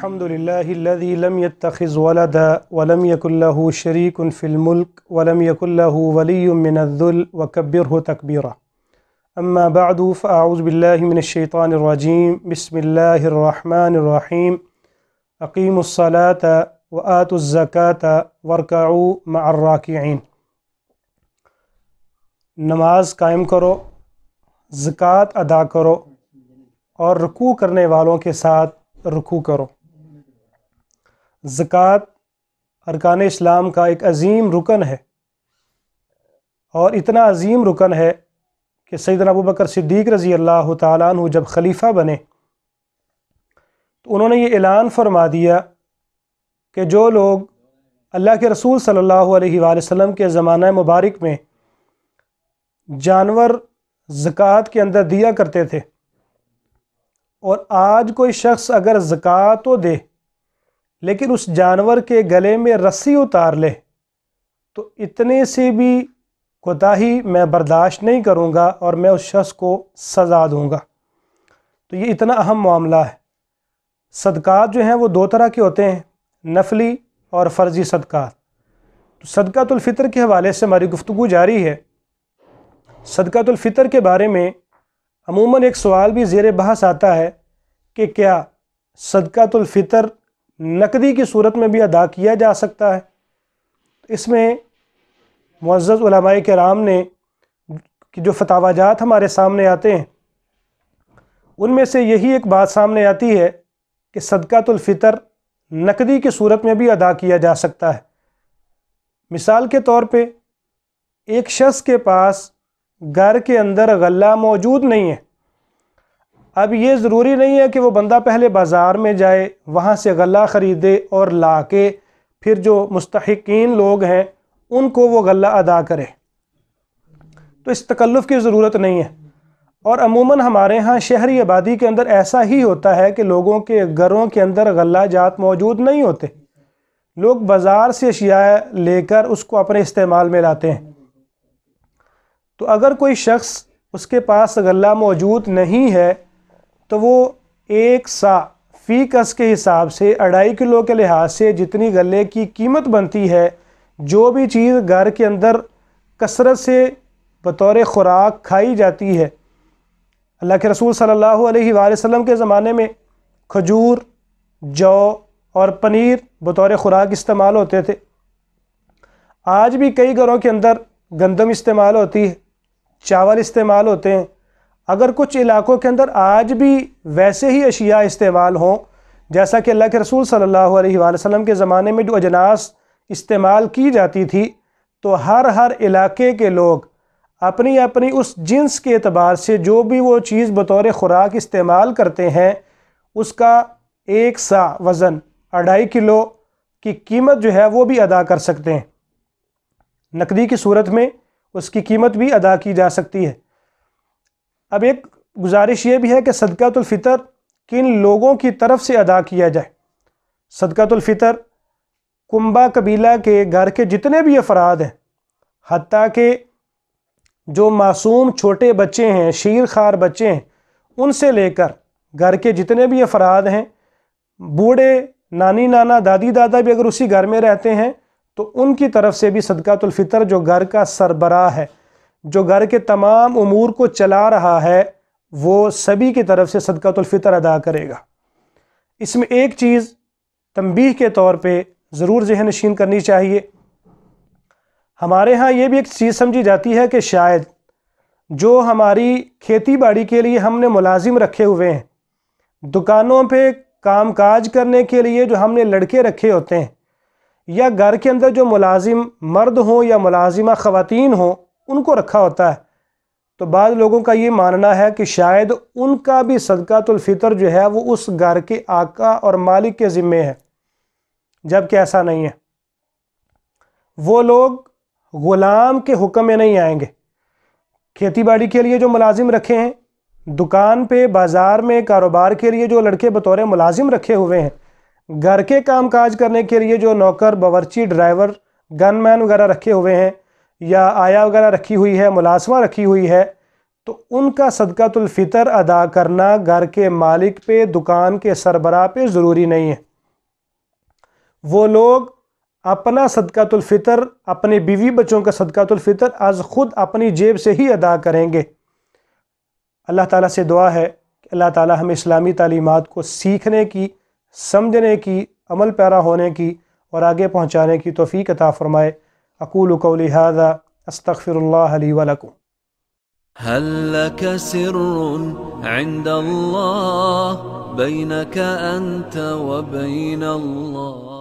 الحمد لله الذي لم يتخذ ولدا ولم يكن له شريك في الملك ولم يكن له ولي من الذل وكبره تكبيرا أما بعد فأعوذ بالله من الشيطان الرجيم بسم الله الرحمن الرحيم أقيموا الصلاة وآتوا الزكاة واركعوا مع الراكعين نماز قائم کرو زکوٰۃ ادا کرو اور رکوع کرنے والوں کے ساتھ رکوع کرو ज़क़़त अरकान इस्लाम का एक अज़ीम रुकन है और इतना अज़ीम रुकन है कि सैद अबू बकर सिद्दीक रज़ी अल्लाह तु जब खलीफ़ा बने तो उन्होंने ये ऐलान फरमा दिया कि जो लोग अल्लाह के रसूल सल्लल्लाहु अलैहि वसम के ज़माना मुबारक में जानवर ज़क़़त के अंदर दिया करते थे और आज कोई शख्स अगर ज़क़़त तो दे लेकिन उस जानवर के गले में रस्सी उतार ले तो इतने से भी कोताही मैं बर्दाश्त नहीं करूँगा और मैं उस शख्स को सज़ा दूँगा तो ये इतना अहम मामला है सदक़ात जो हैं वो दो तरह के होते हैं नफली और फ़र्ज़ी सदक़ात तो सदक़ातुल्फ़ितर के हवाले से हमारी गुफ्तु जारी है सदक़ातुल्फ़ितर के बारे में अमूमन एक सवाल भी ज़ेर बहस आता है कि क्या सदक़ातुल्फ़ितर नकदी की सूरत में भी अदा किया जा सकता है इसमें मुआज़ कराम ने कि जो फतावाजात हमारे सामने आते हैं उनमें से यही एक बात सामने आती है कि सदकातुल्फ़ितर नकदी की सूरत में भी अदा किया जा सकता है मिसाल के तौर पे एक शख्स के पास घर के अंदर गल्ला मौजूद नहीं है अब ये ज़रूरी नहीं है कि वो बंदा पहले बाज़ार में जाए वहाँ से गला ख़रीदे और ला के फिर जो मुस्तकिन लोग हैं उनको वो गला अदा करे तो इस तकल्लुफ़ की ज़रूरत नहीं है और अमूमन हमारे यहाँ शहरी आबादी के अंदर ऐसा ही होता है कि लोगों के घरों के अंदर गला जात मौजूद नहीं होते लोग बाज़ार से अशिया लेकर उसको अपने इस्तेमाल में लाते हैं तो अगर कोई शख्स उसके पास गला मौजूद नहीं है तो वो एक सा फी कस के हिसाब से अढ़ाई किलो के लिहाज से जितनी गले की कीमत बनती है जो भी चीज़ घर के अंदर कसरत से बतौर ख़ुराक खाई जाती है अल्लाह के रसूल सल्लल्लाहु अलैहि वसल्लम के ज़माने में खजूर जौ और पनीर बतौर ख़ुराक इस्तेमाल होते थे आज भी कई घरों के अंदर गंदम इस्तेमाल होती है चावल इस्तेमाल होते हैं अगर कुछ इलाकों के अंदर आज भी वैसे ही अशिया इस्तेमाल हों जैसा कि अल्लाह के रसूल सल्लल्लाहु अलैहि वसल्लम के ज़माने में जो अजनास इस्तेमाल की जाती थी तो हर हर इलाके के लोग अपनी अपनी उस जिन्स के अतबार से जो भी वो चीज़ बतौर ख़ुराक इस्तेमाल करते हैं उसका एक सा वज़न अढ़ाई किलो की कीमत जो है वो भी अदा कर सकते हैं नकदी की सूरत में उसकी कीमत भी अदा की जा सकती है अब एक गुजारिश ये भी है कि सदकातुलफ़ितर किन लोगों की तरफ से अदा किया जाए सदकातुलफ़ितर कुंबा कबीला के घर के जितने भी अफराद हैं हती के जो मासूम छोटे बच्चे हैं शीर खार बच्चे हैं उनसे लेकर घर के जितने भी अफराद हैं बूढ़े नानी नाना दादी दादा भी अगर उसी घर में रहते हैं तो उनकी तरफ से भी सदकातुलफ़ितर जो घर का सरबराह है जो घर के तमाम उमूर को चला रहा है वो सभी की तरफ से सदकतुल्फ़ितर अदा करेगा इसमें एक चीज़ तंबीह के तौर पे ज़रूर जहन नशीन करनी चाहिए हमारे यहाँ ये भी एक चीज़ समझी जाती है कि शायद जो हमारी खेती बाड़ी के लिए हमने मुलाजिम रखे हुए हैं दुकानों पे काम काज करने के लिए जो हमने लड़के रखे होते हैं या घर के अंदर जो मुलाजिम मर्द हों या मुलाजिमा ख़वान हों उनको रखा होता है तो बाद लोगों का ये मानना है कि शायद उनका भी सदकातुलफ़ितर जो है वो उस घर के आका और मालिक के ज़िम्मे है जबकि ऐसा नहीं है वो लोग ग़ुलाम के हुक्म में नहीं आएंगे खेती बाड़ी के लिए जो मुलाजिम रखे हैं दुकान पे बाज़ार में कारोबार के लिए जो लड़के बतौर मुलाजिम रखे हुए हैं घर के काम काज करने के लिए जो नौकर बावरची ड्राइवर गन वगैरह रखे हुए हैं या आया वगैरह रखी हुई है मुलाजमा रखी हुई है तो उनका सदकतुल्फ़ितर अदा करना घर के मालिक पे दुकान के सरबराह पे ज़रूरी नहीं है वो लोग अपना सदकतुल्फ़ितर अपने बीवी बच्चों का सदकतुल्फ़ितर आज ख़ुद अपनी जेब से ही अदा करेंगे अल्लाह ताला से दुआ है कि अल्लाह ताला हमें इस्लामी तालीमत को सीखने की समझने की अमल पैरा होने की और आगे पहुँचाने की तोफ़ी अता फ़रमाए أقول قولي هذا أستغفر الله لي ولكم هل لك سر عند الله بينك أنت وبين الله